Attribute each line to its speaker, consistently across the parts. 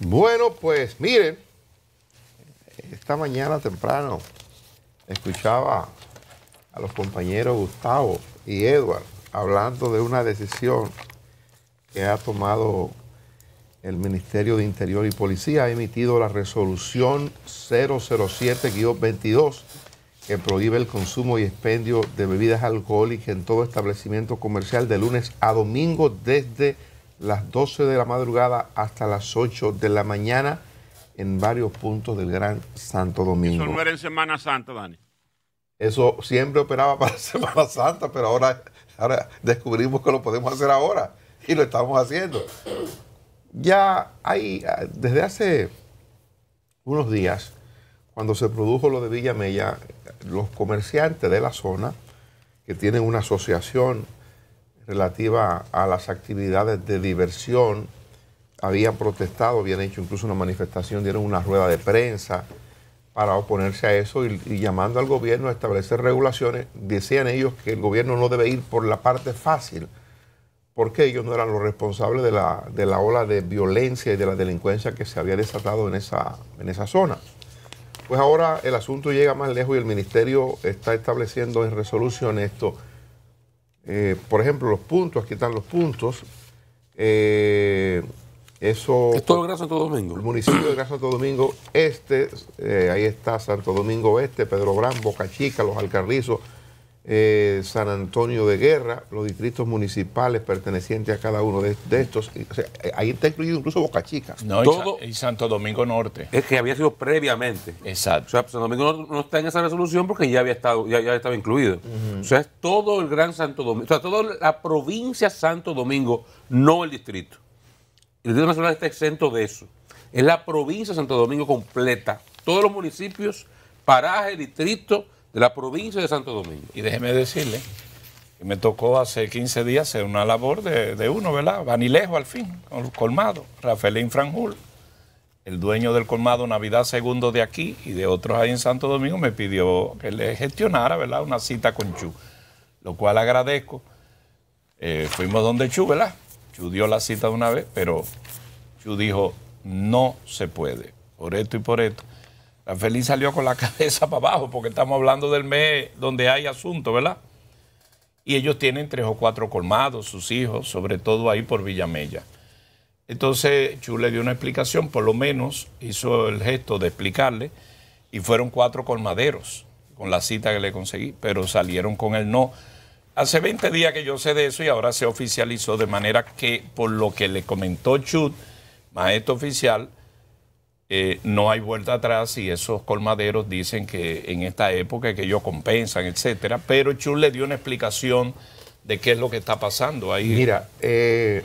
Speaker 1: Bueno, pues miren, esta mañana temprano escuchaba a los compañeros Gustavo y Edward hablando de una decisión que ha tomado el Ministerio de Interior y Policía, ha emitido la resolución 007-22 que prohíbe el consumo y expendio de bebidas alcohólicas en todo establecimiento comercial de lunes a domingo desde las 12 de la madrugada hasta las 8 de la mañana en varios puntos del Gran Santo Domingo. Eso no era en Semana Santa, Dani. Eso siempre operaba para Semana Santa, pero ahora, ahora descubrimos que lo podemos hacer ahora y lo estamos haciendo. Ya hay, desde hace unos días, cuando se produjo lo de Villa Mella, los comerciantes de la zona, que tienen una asociación relativa a las actividades de diversión. Habían protestado, habían hecho incluso una manifestación, dieron una rueda de prensa para oponerse a eso y, llamando al gobierno a establecer regulaciones. Decían ellos que el gobierno no debe ir por la parte fácil, porque ellos no eran los responsables de la, ola de violencia y de la delincuencia que se había desatado en esa, en esa zona. Pues ahora el asunto llega más lejos y el ministerio está estableciendo en resolución esto eh, por ejemplo, los puntos, aquí están los puntos. Eh, eso. Es todo Gran Santo Domingo. El municipio de Gran Santo Domingo Este, eh, ahí está Santo Domingo Este, Pedro Brán, Boca Chica, Los Alcarrizos, eh, San Antonio de Guerra, los distritos municipales pertenecientes a cada uno de, estos. Eh, ahí está incluido incluso Boca Chica.
Speaker 2: y, Santo Domingo Norte. Es que había sido previamente. Exacto. O sea, Santo
Speaker 3: Domingo no está en esa resolución porque ya había estado, ya, estaba incluido. O sea, es todo el gran Santo Domingo, o sea, toda la provincia Santo Domingo, no el distrito. El Distrito Nacional está exento de eso. Es la provincia Santo Domingo completa. Todos los municipios,
Speaker 2: parajes, distritos de la provincia de Santo Domingo. Y déjeme decirle que me tocó hace 15 días hacer una labor de, uno, ¿verdad? Vanilejo al fin, colmado, Rafaelín Franjul. El dueño del colmado Navidad Segundo de aquí y de otros ahí en Santo Domingo me pidió que le gestionara, ¿verdad? Una cita con Chu, lo cual agradezco. Eh, fuimos donde Chu, ¿verdad? Chu dio la cita de una vez, pero Chu dijo, no se puede, por esto y por esto. La feliz salió con la cabeza para abajo porque estamos hablando del mes donde hay asunto, ¿verdad? Y ellos tienen tres o cuatro colmados, sus hijos, sobre todo ahí por Villamella. Entonces Chu le dio una explicación, por lo menos hizo el gesto de explicarle, y fueron cuatro colmaderos con la cita que le conseguí, pero salieron con el no. Hace 20 días que yo sé de eso y ahora se oficializó de manera que por lo que le comentó Chu, maestro oficial, eh, no hay vuelta atrás y esos colmaderos dicen que en esta época que ellos compensan, etcétera. Pero Chu le dio una explicación de qué es lo que está pasando ahí. Mira, eh,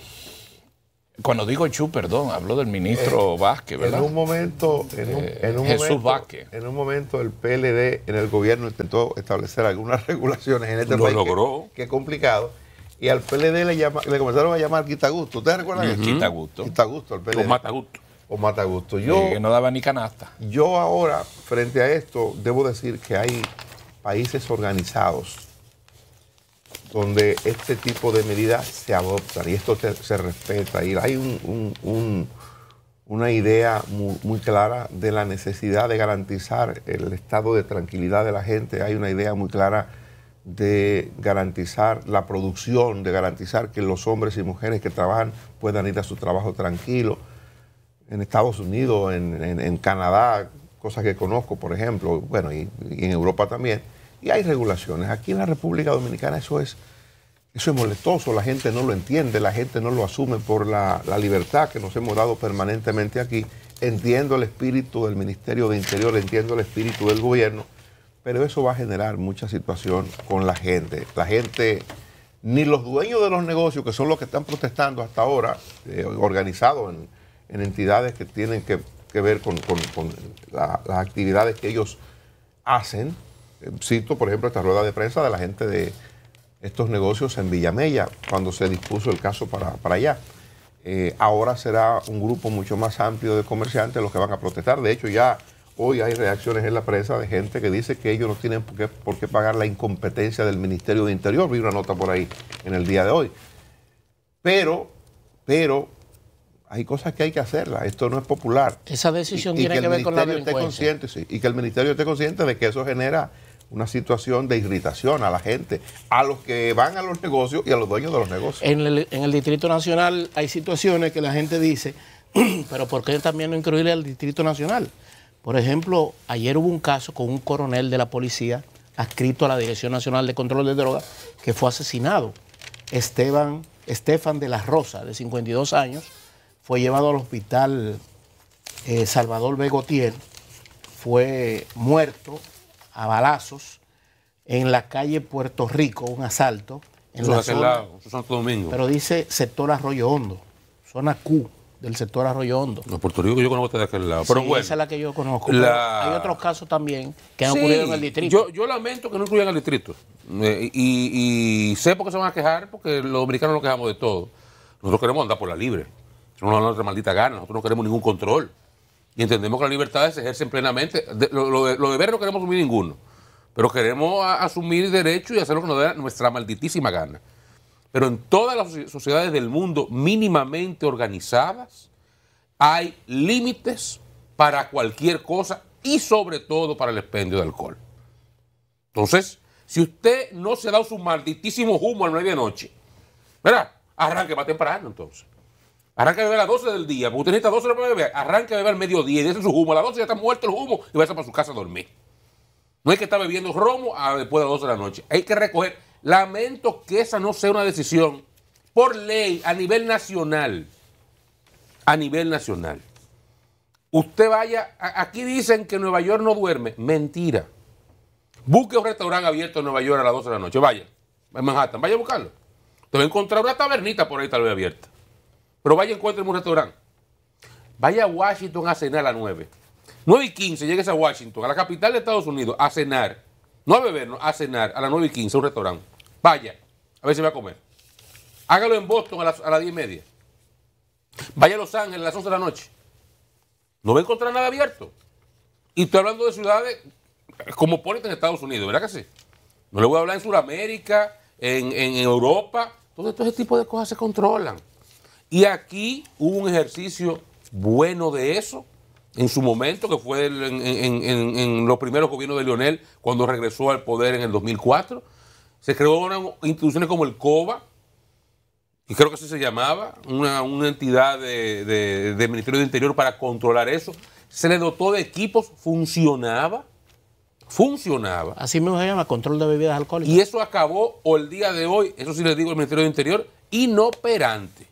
Speaker 2: cuando digo Chu, perdón, hablo del ministro eh, Vázquez, ¿verdad? En un
Speaker 1: momento, en un, Jesús momento, En un momento el PLD en el gobierno intentó establecer algunas regulaciones en este país. Lo logró. Qué complicado y al PLD le, comenzaron a llamar gusto ¿Ustedes recuerdan uh Quita gusto Quitagusto. Quitagusto, al PLD o gusto Yo, que no daba ni canasta. Yo ahora, frente a esto, debo decir que hay países organizados donde este tipo de medidas se adoptan y esto se respeta. Y hay una idea muy, muy, clara de la necesidad de garantizar el estado de tranquilidad de la gente. Hay una idea muy clara de garantizar la producción, de garantizar que los hombres y mujeres que trabajan puedan ir a su trabajo tranquilos en Estados Unidos, en, Canadá, cosas que conozco, por ejemplo, bueno, y, en Europa también. Y hay regulaciones. Aquí en la República Dominicana eso es, eso es molestoso, la gente no lo entiende, la gente no lo asume por la, libertad que nos hemos dado permanentemente aquí. Entiendo el espíritu del Ministerio de Interior, entiendo el espíritu del gobierno, pero eso va a generar mucha situación con la gente. La gente, ni los dueños de los negocios, que son los que están protestando hasta ahora, eh, organizados en en entidades que tienen que, ver con, las actividades que ellos hacen. Eh, cito, por ejemplo, esta rueda de prensa de la gente de estos negocios en Villamella, cuando se dispuso el caso para, allá. Eh, ahora será un grupo mucho más amplio de comerciantes los que van a protestar. De hecho, ya hoy hay reacciones en la prensa de gente que dice que ellos no tienen por qué, por qué pagar la incompetencia del Ministerio de Interior. Vi una nota por ahí en el día de hoy. Pero, pero hay cosas que hay que hacerla, Esto no es popular. Esa decisión tiene que, ver con la esté Consciente, y que el ministerio esté consciente de que eso genera una situación de irritación a la gente, a los que van a los negocios y a los dueños de los negocios.
Speaker 4: En el, Distrito Nacional hay situaciones que la gente dice, pero ¿por qué también no incluirle al Distrito Nacional? Por ejemplo, ayer hubo un caso con un coronel de la policía adscrito a la Dirección Nacional de Control de Drogas que fue asesinado, Esteban, Estefan de la Rosa, de 52 años fue llevado al hospital eh, Salvador Begotier, fue muerto a balazos en la calle Puerto Rico, un asalto. En la zona, Domingo. Pero dice sector Arroyo Hondo, zona Q del sector Arroyo Hondo.
Speaker 3: Puerto Rico yo conozco este de aquel lado. esa es
Speaker 4: la que yo conozco. Hay otros casos también que han ocurrido en el distrito.
Speaker 3: Yo, lamento que no incluyan el distrito. Eh, y, y, sé por qué se van a quejar, porque los dominicanos nos quejamos de todo. Nosotros queremos andar por la libre no nuestra maldita gana, nosotros no queremos ningún control. Y entendemos que las libertades se ejercen plenamente. lo, de ver no queremos asumir ninguno, pero queremos asumir derechos y hacer lo que nos dé nuestra malditísima gana. Pero en todas las sociedades del mundo mínimamente organizadas hay límites para cualquier cosa y sobre todo para el expendio de alcohol. Entonces, si usted no se da su malditísimo humo A medianoche de noche, ¿verdad? Arranque más temprano entonces. Arranca a beber a las 12 del día, porque usted necesita 12 horas para beber. Arranca a beber al mediodía y desce su humo. A las 12 ya está muerto el humo y va a para su casa a dormir. No hay que estar bebiendo romo ah, después de las 12 de la noche. Hay que recoger. Lamento que esa no sea una decisión por ley a nivel nacional. A nivel nacional. Usted vaya, aquí dicen que Nueva York no duerme. Mentira. Busque un restaurante abierto en Nueva York a las 12 de la noche. Vaya, en Manhattan, vaya a buscarlo. Te va a encontrar una tabernita por ahí tal vez abierta. Pero vaya encuentre un restaurante. Vaya a Washington a cenar a las 9. 9 y 15 llegues a Washington, a la capital de Estados Unidos, a cenar. No a beber, no, a cenar a las 9 y 15 un restaurante. Vaya, a ver si va a comer. Hágalo en Boston a las, a 10 y media. Vaya a Los Ángeles a las 11 de la noche. No va a encontrar nada abierto. Y estoy hablando de ciudades como Ponente en Estados Unidos, ¿verdad que sí? No le voy a hablar en Sudamérica, en, en Europa. Entonces, todo ese tipo de cosas se controlan. Y aquí hubo un ejercicio bueno de eso en su momento, que fue en, los primeros gobiernos de Lionel cuando regresó al poder en el 2004. Se creó una, instituciones como el COBA, y creo que así se llamaba, una, entidad de, Ministerio de Interior para controlar eso. Se le dotó de equipos, funcionaba,
Speaker 4: funcionaba. Así mismo se llama, control de bebidas alcohólicas. Y
Speaker 3: eso acabó, o el día de hoy, eso sí le digo al Ministerio de Interior, inoperante.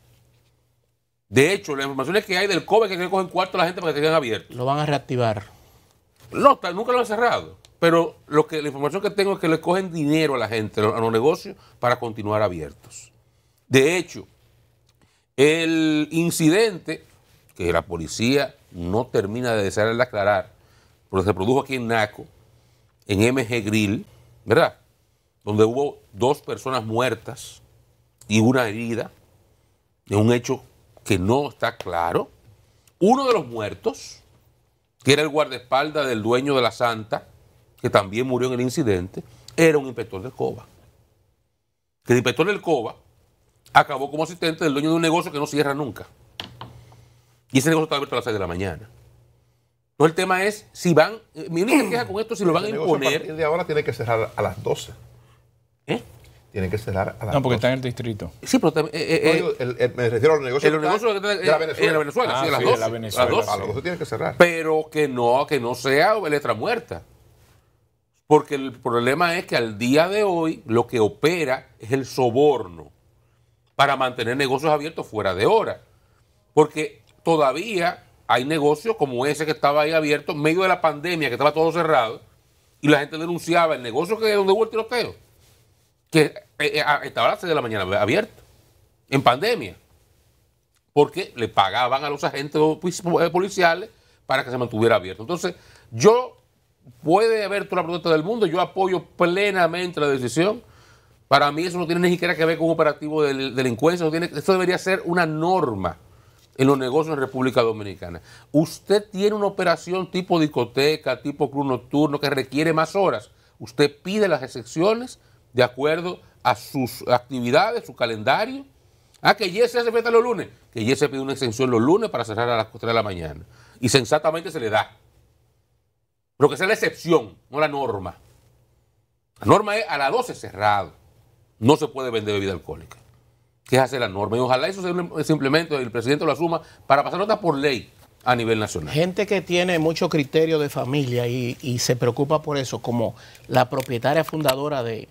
Speaker 3: De hecho, las informaciones que hay del COVID que le cogen cuarto a la gente para que queden abiertos.
Speaker 4: Lo van a reactivar.
Speaker 3: No, nunca lo han cerrado. Pero lo que, la información que tengo es que le cogen dinero a la gente, a los negocios, para continuar abiertos. De hecho, el incidente que la policía no termina de desear aclarar, porque se produjo aquí en Naco, en MG Grill, ¿verdad? Donde hubo dos personas muertas y una herida, en un hecho que no está claro. Uno de los muertos, que era el guardaespaldas del dueño de la Santa, que también murió en el incidente, era un inspector de COBA. Que el inspector del COBA acabó como asistente del dueño de un negocio que no cierra nunca. Y ese negocio está abierto a las 6 de la mañana. Entonces el tema es si van, eh, mi única queja con esto, si lo van a imponer.
Speaker 1: de ahora tiene que cerrar a las 12 tienen que cerrar a la No, porque está en el distrito. Sí, pero eh, eh, me refiero a los negocios. Eh, de, la Venezuela. sí, las las dos A tiene que cerrar.
Speaker 3: Pero que no, que no sea letra muerta. Porque el problema es que al día de hoy lo que opera es el soborno para mantener negocios abiertos fuera de hora. Porque todavía hay negocios como ese que estaba ahí abierto en medio de la pandemia, que estaba todo cerrado, y la gente denunciaba el negocio que es donde hubo el tiroteo que eh, eh, estaba a las 6 de la mañana abierto, en pandemia, porque le pagaban a los agentes eh, policiales para que se mantuviera abierto. Entonces, yo puede haber toda la protesta del mundo, yo apoyo plenamente la decisión. Para mí eso no tiene ni siquiera que ver con un operativo de delincuencia, Eso esto debería ser una norma en los negocios en República Dominicana. Usted tiene una operación tipo discoteca, tipo club nocturno que requiere más horas. Usted pide las excepciones de acuerdo a sus actividades, su calendario. Ah, que Yese hace fiesta los lunes. Que Yese pide una exención los lunes para cerrar a las 3 de la mañana. Y sensatamente se le da. Pero que sea la excepción, no la norma. La norma es a las 12 cerrado. No se puede vender bebida alcohólica. Que es la norma. Y ojalá eso simplemente el presidente lo asuma, para pasar nota por ley a nivel nacional.
Speaker 4: Gente que tiene mucho criterio de familia y se preocupa por eso, como la propietaria fundadora de,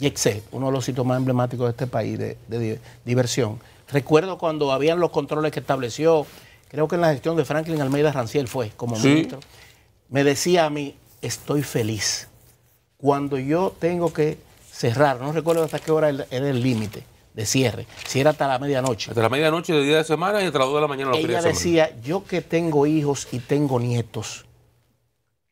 Speaker 4: excel uno de los sitios más emblemáticos de este país de, diversión. Recuerdo cuando habían los controles que estableció, creo que en la gestión de Franklin Almeida Ranciel fue como ministro, me decía a mí, estoy feliz. Cuando yo tengo que cerrar, no recuerdo hasta qué hora era el límite de cierre, si era hasta la medianoche. Hasta la
Speaker 3: medianoche de día de semana y hasta las 2 de la mañana. Ella decía,
Speaker 4: yo que tengo hijos y tengo nietos,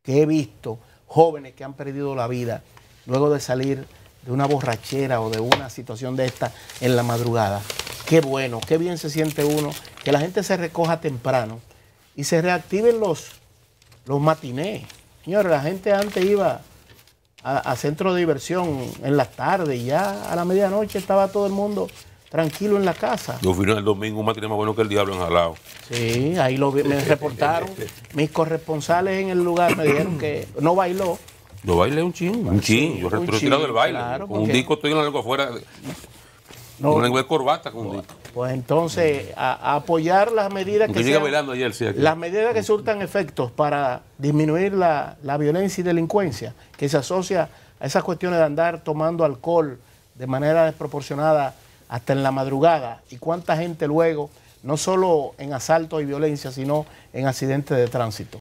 Speaker 4: que he visto jóvenes que han perdido la vida luego de salir de una borrachera o de una situación de esta en la madrugada. Qué bueno, qué bien se siente uno, que la gente se recoja temprano y se reactiven los, los matinés. Señores, la gente antes iba a, centro de diversión en la tarde y ya a la medianoche estaba todo el mundo tranquilo en la casa.
Speaker 3: Yo fui el domingo un matiné más bueno que el diablo enjalado
Speaker 4: Sí, ahí lo me reportaron. Mis corresponsales en el lugar me dijeron que no bailó,
Speaker 3: yo bailé un ching, un ching. Yo estoy del baile. con un disco estoy en la afuera. No. lengua de corbata con un pues, disco.
Speaker 4: Pues entonces, a, apoyar las medidas que. Las medidas que surtan efectos para disminuir la, la violencia y delincuencia que se asocia a esas cuestiones de andar tomando alcohol de manera desproporcionada hasta en la madrugada y cuánta gente luego, no solo en asalto y violencia, sino en accidentes de tránsito.